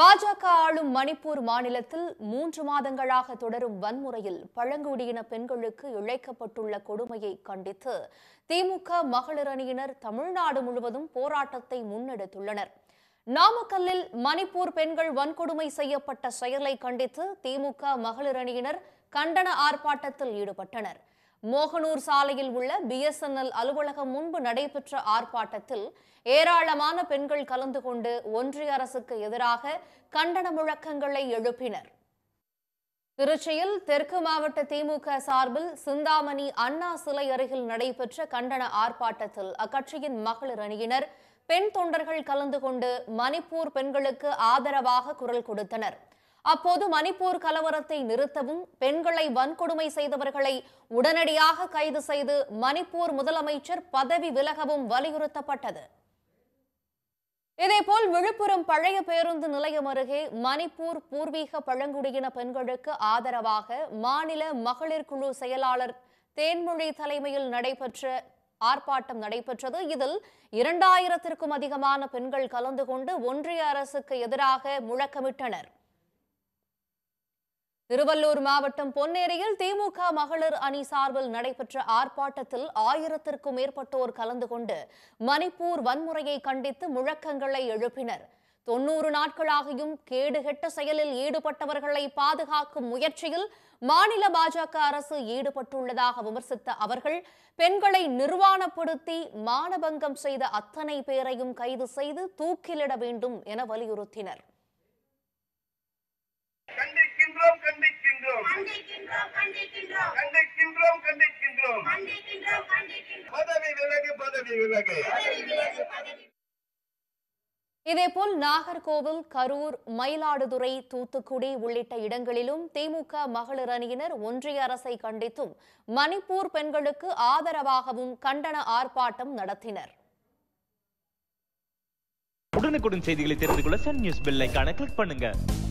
பாஜக ஆளும் மணிப்பூர் மாநிலத்தில் மூன்று மாதங்களாக தொடரும் வன்முறையில் பழங்குடியின பெண்களுக்கு இழைக்கப்பட்டுள்ள கொடுமையை கண்டித்து திமுக மகளிர் அணியினர் தமிழ்நாடு முழுவதும் போராட்டத்தை முன்னெடுத்துள்ளனர் நாமக்கல்லில் மணிப்பூர் பெண்கள் வன்கொடுமை செய்யப்பட்ட செயலை கண்டித்து திமுக மகளிர் அணியினர் கண்டன ஆர்ப்பாட்டத்தில் ஈடுபட்டனர் மோகனூர் சாலையில் உள்ள பிஎஸ்என்எல் அலுவலகம் முன்பு நடைபெற்ற ஆர்ப்பாட்டத்தில் ஏராளமான பெண்கள் கலந்து கொண்டு ஒன்றிய அரசுக்கு எதிராக கண்டன முழக்கங்களை எழுப்பினர் திருச்சியில் தெற்கு மாவட்ட திமுக சார்பில் சிந்தாமணி அண்ணா சிலை அருகில் நடைபெற்ற கண்டன ஆர்ப்பாட்டத்தில் அக்கட்சியின் மகளிர் அணியினர் பெண் தொண்டர்கள் கலந்து கொண்டு மணிப்பூர் பெண்களுக்கு ஆதரவாக குரல் கொடுத்தனர் அப்போது மணிப்பூர் கலவரத்தை நிறுத்தவும் பெண்களை வன்கொடுமை செய்தவர்களை உடனடியாக கைது செய்து மணிப்பூர் முதலமைச்சர் பதவி விலகவும் வலியுறுத்தப்பட்டது இதேபோல் விழுப்புரம் பழைய பேருந்து நிலையம் அருகே மணிப்பூர் பூர்வீக பழங்குடியின பெண்களுக்கு ஆதரவாக மாநில மகளிர் குழு செயலாளர் தேன்மொழி தலைமையில் நடைபெற்ற ஆர்ப்பாட்டம் நடைபெற்றது இதில் இரண்டாயிரத்திற்கும் அதிகமான பெண்கள் கலந்து கொண்டு ஒன்றிய அரசுக்கு எதிராக முழக்கமிட்டனர் திருவள்ளூர் மாவட்டம் பொன்னேரியில் திமுக மகளிர் அணி சார்பில் நடைபெற்ற ஆர்ப்பாட்டத்தில் ஆயிரத்திற்கும் மேற்பட்டோர் கலந்து கொண்டு மணிப்பூர் வன்முறையை கண்டித்து முழக்கங்களை எழுப்பினர் தொன்னூறு நாட்களாகியும் கேடுகெட்ட செயலில் ஈடுபட்டவர்களை பாதுகாக்கும் முயற்சியில் மாநில பாஜக அரசு ஈடுபட்டுள்ளதாக விமர்சித்த அவர்கள் பெண்களை நிர்வாணப்படுத்தி மானபங்கம் செய்த அத்தனை பேரையும் கைது செய்து தூக்கிலிட வேண்டும் என வலியுறுத்தினர் இதேபோல் நாகர்கோவில் கரூர் மயிலாடுதுறை தூத்துக்குடி உள்ளிட்ட இடங்களிலும் திமுக மகளிர் அணியினர் ஒன்றிய அரசை கண்டித்தும் மணிப்பூர் பெண்களுக்கு ஆதரவாகவும் கண்டன ஆர்ப்பாட்டம் நடத்தினர் உடனுக்குடன் செய்திகளை தெரிந்து கொள்ள சன் நியூஸ் பெல் கிளிக் பண்ணுங்க